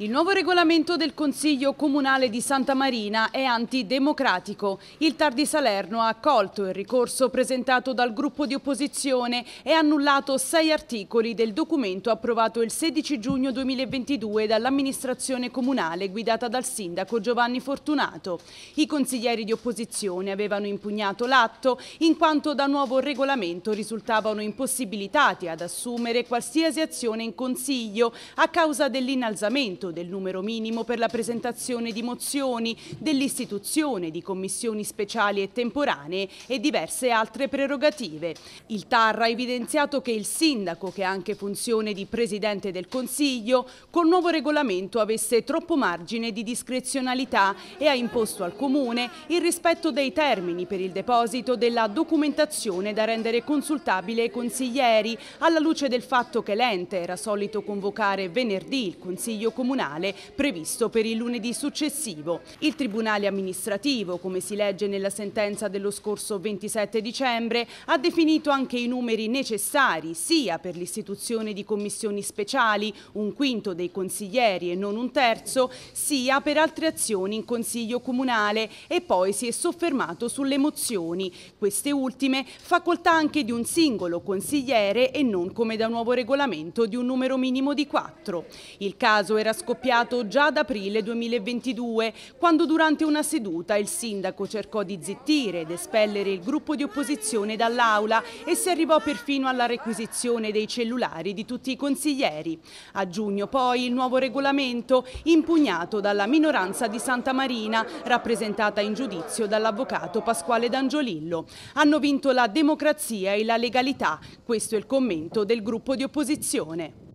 Il nuovo regolamento del Consiglio Comunale di Santa Marina è antidemocratico. Il Tar di Salerno ha accolto il ricorso presentato dal gruppo di opposizione e annullato sei articoli del documento approvato il 16 giugno 2022 dall'amministrazione comunale guidata dal sindaco Giovanni Fortunato. I consiglieri di opposizione avevano impugnato l'atto in quanto da nuovo regolamento risultavano impossibilitati ad assumere qualsiasi azione in Consiglio a causa dell'inalzamento rispetto del numero minimo per la presentazione di mozioni, dell'istituzione di commissioni speciali e temporanee e diverse altre prerogative. Il TAR ha evidenziato che il sindaco, che ha anche funzione di presidente del Consiglio, col nuovo regolamento avesse troppo margine di discrezionalità e ha imposto al Comune il rispetto dei termini per il deposito della documentazione da rendere consultabile ai consiglieri, alla luce del fatto che l'ente era solito convocare venerdì il Consiglio Comunale tribunale previsto per il lunedì successivo. Il Tribunale amministrativo, come si legge nella sentenza dello scorso 27 dicembre, ha definito anche i numeri necessari sia per l'istituzione di commissioni speciali, un quinto dei consiglieri e non un terzo, sia per altre azioni in Consiglio Comunale e poi si è soffermato sulle mozioni, queste ultime facoltà anche di un singolo consigliere e non come da nuovo regolamento di un numero minimo di quattro. Il caso era scoperto scoppiato già ad aprile 2022, quando durante una seduta il sindaco cercò di zittire ed espellere il gruppo di opposizione dall'aula e si arrivò perfino alla requisizione dei cellulari di tutti i consiglieri. A giugno poi il nuovo regolamento, impugnato dalla minoranza di Santa Marina, rappresentata in giudizio dall'avvocato Pasquale D'Angiolillo. Hanno vinto la democrazia e la legalità, questo è il commento del gruppo di opposizione.